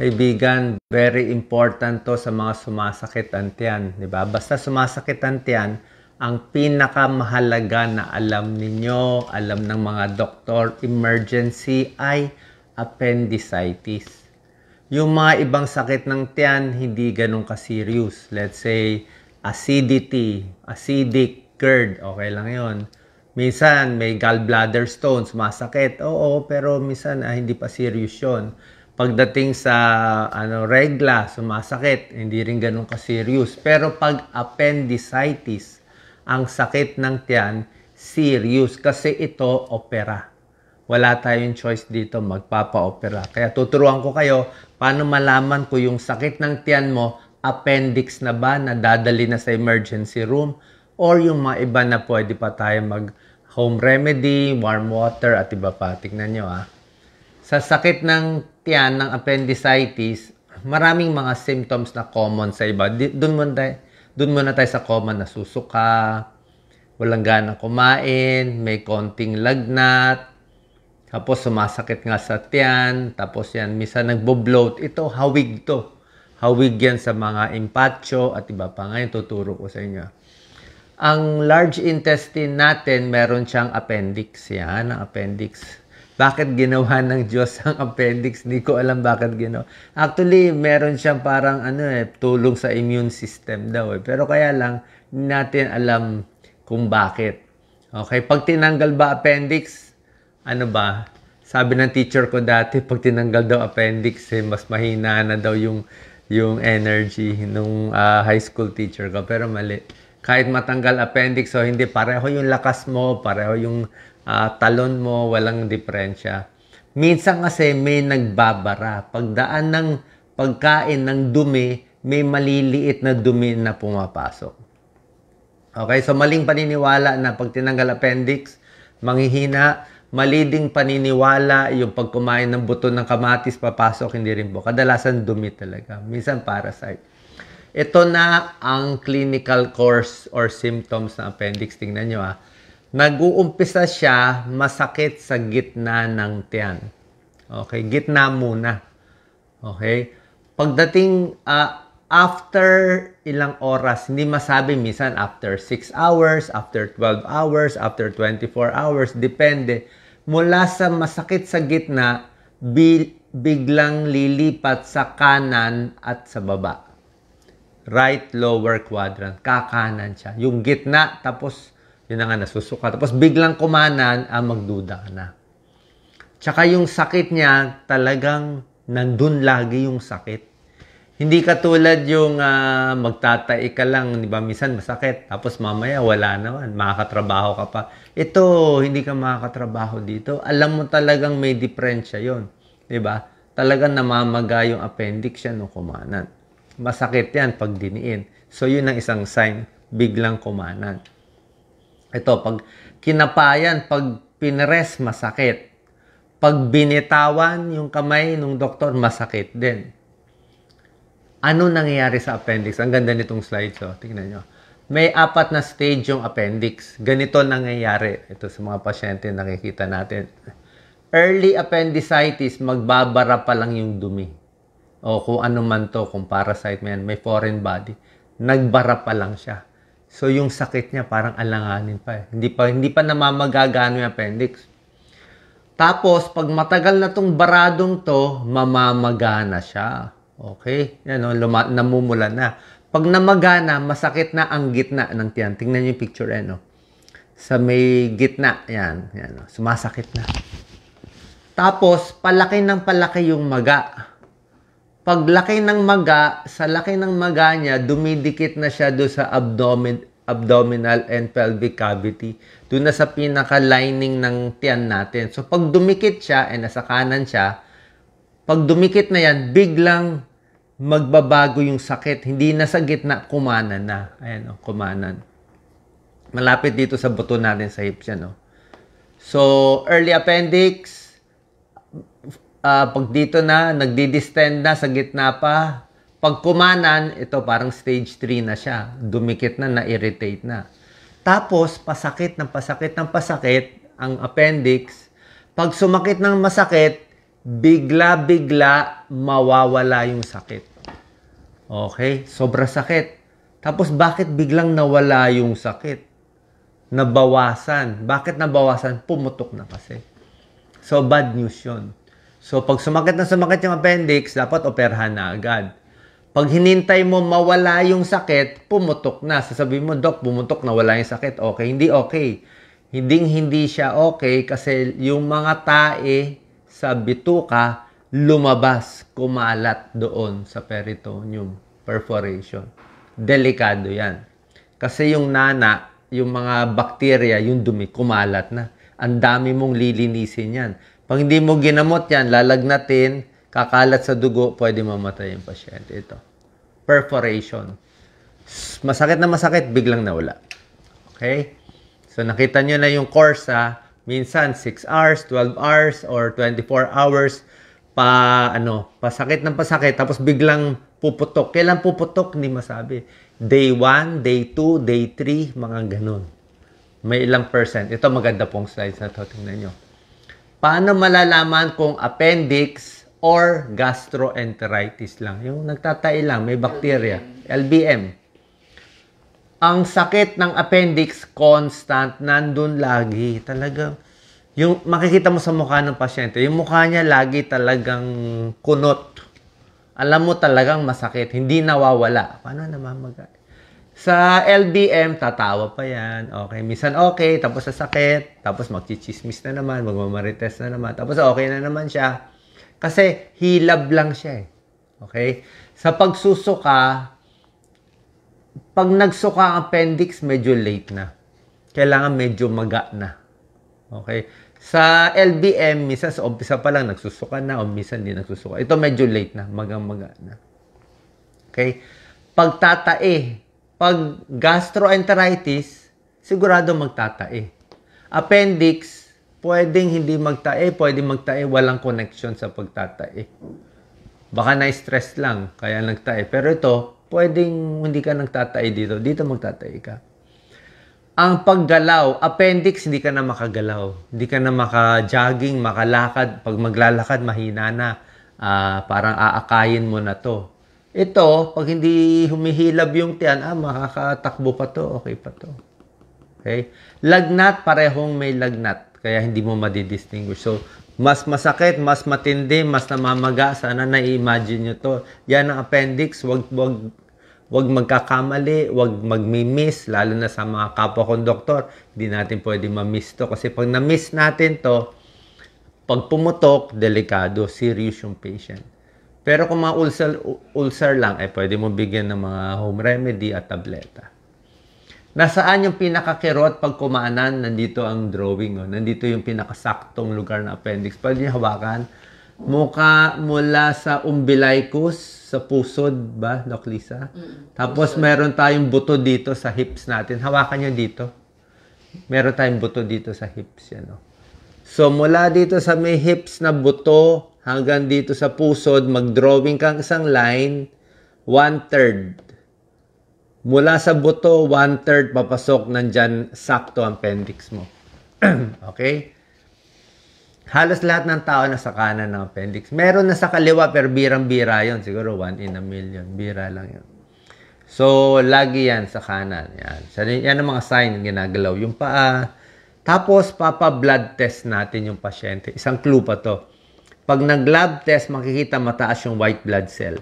Kaibigan, very important to sa mga sumasakit ang tiyan. Diba? Basta sumasakit ang tiyan, ang pinakamahalaga na alam ninyo, alam ng mga doktor, emergency ay appendicitis. Yung mga ibang sakit ng tiyan, hindi ganun ka-serious. Let's say, acidity, acidic, GERD, okay lang yon. Minsan, may gallbladder stones, masakit. Oo, pero minsan, ah, hindi pa serious yon Pagdating sa ano regla, sumasakit, hindi rin ganun ka-serious. Pero pag appendicitis, ang sakit ng tiyan, serious kasi ito opera. Wala tayong choice dito magpapa-opera. Kaya tuturuan ko kayo paano malaman ko yung sakit ng tiyan mo, appendix na ba na dadali na sa emergency room or yung mga iba na pwede pa tayo mag home remedy, warm water at iba pa. Tingnan nyo ah. Sa sakit ng tiyan, ng appendicitis, maraming mga symptoms na common sa iba. Doon muna tayo, doon muna tayo sa common na susuka, walang gana kumain, may konting lagnat, tapos sumasakit nga sa tiyan, tapos yan, misa nagbo-bloat. Ito, hawig to. Hawig yan sa mga impacho at iba pa. Ngayon, tuturo ko sa inyo. Ang large intestine natin, meron siyang appendix. Yan, ang appendix bakit ginawa ng Diyos ang appendix? Hindi ko alam bakit ginawa. Actually, meron siyang parang ano eh, tulong sa immune system daw eh. Pero kaya lang, natin alam kung bakit. Okay, pag tinanggal ba appendix, ano ba? Sabi ng teacher ko dati, pag tinanggal daw appendix, eh, mas mahina na daw yung yung energy nung uh, high school teacher ko. Pero mali. Kahit matanggal appendix so oh, hindi, pareho yung lakas mo, pareho yung uh, talon mo, walang diferensya. Minsan kasi may nagbabara. Pagdaan ng pagkain ng dumi, may maliliit na dumi na pumapasok. Okay, so maling paniniwala na pag tinanggal appendix, manghihina, mali paniniwala yung pagkumain ng buto ng kamatis papasok hindi rin po. Kadalasan dumi talaga. Minsan parasite. Ito na ang clinical course or symptoms ng appendix. Tingnan nyo ah. Nag-uumpisa siya masakit sa gitna ng tiyan. Okay, gitna muna. Okay? Pagdating uh, after ilang oras, hindi masabi minsan after 6 hours, after 12 hours, after 24 hours, depende. Mula sa masakit sa gitna, bi- biglang lilipat sa kanan at sa baba. Right lower quadrant, kakanan siya. Yung gitna, tapos yun na nga, nasusuka. Tapos biglang kumanan, ah, magduda na. Tsaka yung sakit niya, talagang nandun lagi yung sakit. Hindi katulad yung uh, ah, magtatai ka lang, di ba? Minsan masakit, tapos mamaya wala naman, makakatrabaho ka pa. Ito, hindi ka makakatrabaho dito. Alam mo talagang may diferensya yon, di ba? Talagang namamaga yung appendix siya nung kumanan. Masakit yan pag diniin. So, yun ang isang sign, biglang kumanan. Ito, pag kinapayan, pag pinres, masakit. Pag binitawan yung kamay ng doktor, masakit din. Ano nangyayari sa appendix? Ang ganda nitong slide. So, oh. tingnan nyo. May apat na stage yung appendix. Ganito nangyayari. Ito sa mga pasyente nakikita natin. Early appendicitis, magbabara pa lang yung dumi. O kung ano man to, kung parasite man, may foreign body. Nagbara pa lang siya So yung sakit niya parang alanganin pa eh. Hindi pa hindi pa namamagagano yung appendix. Tapos pag matagal na tong baradong to, mamamagana siya. Okay? Ano, luma- namumula na. Pag namagana, masakit na ang gitna ng tiyan. Tingnan niyo yung picture eh, no? Sa may gitna, yan, yan, no? Oh, sumasakit na. Tapos palaki ng palaki yung maga paglaki ng maga, sa laki ng maga niya, dumidikit na siya do sa abdomen, abdominal and pelvic cavity, doon na sa pinaka-lining ng tiyan natin. So, pag dumikit siya, and eh, nasa kanan siya, pag dumikit na yan, biglang magbabago yung sakit. Hindi na sa gitna, kumanan na. Ayan, oh, kumanan. Malapit dito sa buto natin sa hips yan. Oh. So, early appendix, uh, pag dito na, nagdi-distend na sa gitna pa, pag kumanan, ito parang stage 3 na siya. Dumikit na, na-irritate na. Tapos, pasakit ng pasakit ng pasakit ang appendix. Pag sumakit ng masakit, bigla-bigla mawawala yung sakit. Okay? Sobra sakit. Tapos, bakit biglang nawala yung sakit? Nabawasan. Bakit nabawasan? Pumutok na kasi. So, bad news yun. So, pag sumakit na sumakit yung appendix, dapat operahan na agad. Pag hinintay mo mawala yung sakit, pumutok na. Sasabihin mo, Dok, pumutok na, wala yung sakit. Okay, hindi okay. Hindi hindi siya okay kasi yung mga tae sa bituka lumabas, kumalat doon sa peritoneum perforation. Delikado yan. Kasi yung nana, yung mga bakterya, yung dumi, kumalat na. Ang dami mong lilinisin yan. Pag hindi mo ginamot yan, lalagnatin, kakalat sa dugo, pwede mamatay yung pasyente. Ito. Perforation. Masakit na masakit, biglang nawala. Okay? So, nakita nyo na yung course, ha? Minsan, 6 hours, 12 hours, or 24 hours, pa, ano, pasakit ng pasakit, tapos biglang puputok. Kailan puputok? Hindi masabi. Day 1, day 2, day 3, mga ganun. May ilang percent. Ito maganda pong slide na to. Tingnan nyo paano malalaman kung appendix or gastroenteritis lang? Yung nagtatay lang, may bacteria. LBM. Ang sakit ng appendix, constant, nandun lagi. Talaga, yung makikita mo sa mukha ng pasyente, yung mukha niya lagi talagang kunot. Alam mo talagang masakit, hindi nawawala. Paano naman namamaga? Sa LBM, tatawa pa yan. Okay, minsan okay, tapos sa sakit, tapos magchichismis na naman, magmamarites na naman, tapos okay na naman siya. Kasi hilab lang siya eh. Okay? Sa pagsusuka, pag nagsuka ang appendix, medyo late na. Kailangan medyo maga na. Okay? Sa LBM, minsan sa umpisa pa lang nagsusuka na o minsan hindi nagsusuka. Ito medyo late na, magang-maga na. Okay? Pagtatae, pag gastroenteritis, sigurado magtatae. Appendix, pwedeng hindi magtae, pwedeng magtae, walang connection sa pagtatae. Baka na-stress lang, kaya nagtae. Pero ito, pwedeng hindi ka nagtatae dito. Dito magtatae ka. Ang paggalaw, appendix, hindi ka na makagalaw. Hindi ka na maka-jogging, makalakad. Pag maglalakad, mahina na. Uh, parang aakayin mo na to ito, pag hindi humihilab yung tiyan, ah, makakatakbo pa to, okay pa to. Okay? Lagnat, parehong may lagnat. Kaya hindi mo madidistinguish. So, mas masakit, mas matindi, mas namamaga. Sana na-imagine nyo to. Yan ang appendix. Wag, wag, wag magkakamali, wag magmi-miss, lalo na sa mga kapwa konduktor. Hindi natin pwede ma-miss to. Kasi pag na-miss natin to, pag pumutok, delikado, serious yung patient. Pero kung mga ulcer, ulcer lang, eh pwede mo bigyan ng mga home remedy at tableta. Nasaan yung pinakakirot pag kumaanan? Nandito ang drawing. Oh. Nandito yung pinakasaktong lugar na appendix. Pwede niyo hawakan. Muka mula sa umbilicus, sa pusod ba, Doc Lisa? Mm, Tapos pusod. meron tayong buto dito sa hips natin. Hawakan niyo dito. Meron tayong buto dito sa hips. Yan, oh. So mula dito sa may hips na buto, hanggang dito sa pusod, mag-drawing kang isang line, one-third. Mula sa buto, one-third papasok, nandyan sakto ang appendix mo. okay? Halos lahat ng tao na sa kanan ng appendix. Meron na sa kaliwa, pero birang-bira yon Siguro one in a million. Bira lang yon So, lagi yan sa kanan. Yan. So, yan ang mga sign yung ginagalaw. Yung paa. Tapos, papa-blood test natin yung pasyente. Isang clue pa to pag nag-lab test, makikita mataas yung white blood cell.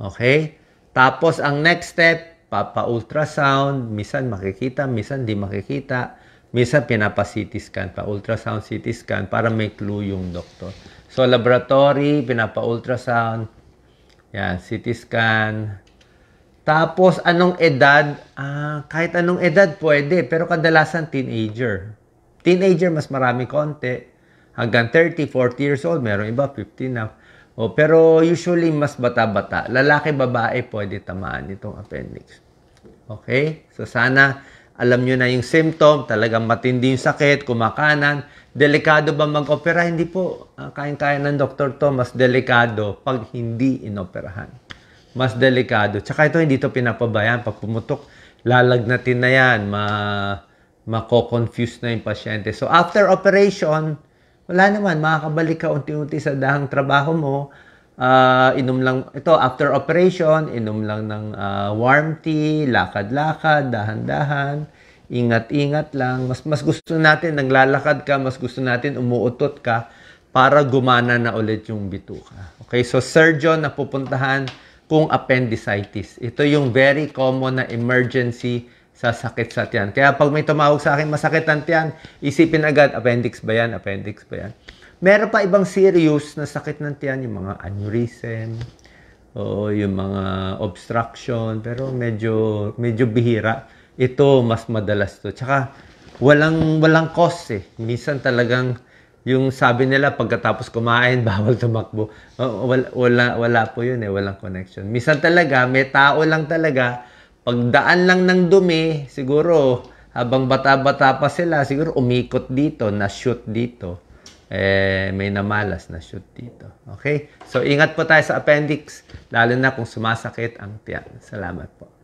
Okay? Tapos, ang next step, papa-ultrasound. Misan makikita, misan di makikita. Misan pinapa-CT scan, pa-ultrasound, CT scan para may clue yung doktor. So, laboratory, pinapa-ultrasound. Yan, CT scan. Tapos, anong edad? Ah, kahit anong edad pwede, pero kadalasan teenager. Teenager, mas marami konti hanggang 30, 40 years old. Meron iba, 50 na. O, oh, pero usually, mas bata-bata. Lalaki, babae, pwede tamaan itong appendix. Okay? So, sana alam nyo na yung symptom, talagang matindi yung sakit, kumakanan. Delikado ba mag-opera? Hindi po. Uh, ah, Kain-kaya ng doktor to, mas delikado pag hindi inoperahan. Mas delikado. Tsaka ito, hindi to pinapabayaan. Pag pumutok, lalagnatin na yan. Ma mako-confuse na yung pasyente. So, after operation, wala naman, makakabalik ka unti-unti sa dahang trabaho mo. Uh, inom lang, ito, after operation, inom lang ng uh, warm tea, lakad-lakad, dahan-dahan, ingat-ingat lang. Mas, mas gusto natin, naglalakad ka, mas gusto natin, umuutot ka para gumana na ulit yung bituka. Okay, so surgeon na pupuntahan kung appendicitis. Ito yung very common na emergency sakit sa tiyan. Kaya pag may tumawag sa akin, masakit ang tiyan, isipin agad, appendix ba yan? Appendix ba yan? Meron pa ibang serious na sakit ng tiyan, yung mga aneurysm, o yung mga obstruction, pero medyo, medyo bihira. Ito, mas madalas to. Tsaka, walang, walang cause eh. Minsan talagang, yung sabi nila pagkatapos kumain, bawal tumakbo. Wala, wala, wala po yun eh, walang connection. Minsan talaga, may tao lang talaga pagdaan lang ng dumi, siguro habang bata-bata pa sila, siguro umikot dito, na-shoot dito. Eh, may namalas na shoot dito. Okay? So, ingat po tayo sa appendix, lalo na kung sumasakit ang tiyan. Salamat po.